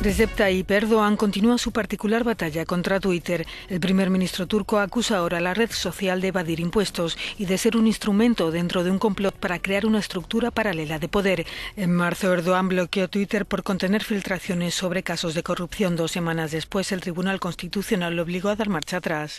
Recep Tayyip Erdogan continúa su particular batalla contra Twitter. El primer ministro turco acusa ahora a la red social de evadir impuestos y de ser un instrumento dentro de un complot para crear una estructura paralela de poder. En marzo, Erdogan bloqueó Twitter por contener filtraciones sobre casos de corrupción. Dos semanas después, el Tribunal Constitucional lo obligó a dar marcha atrás.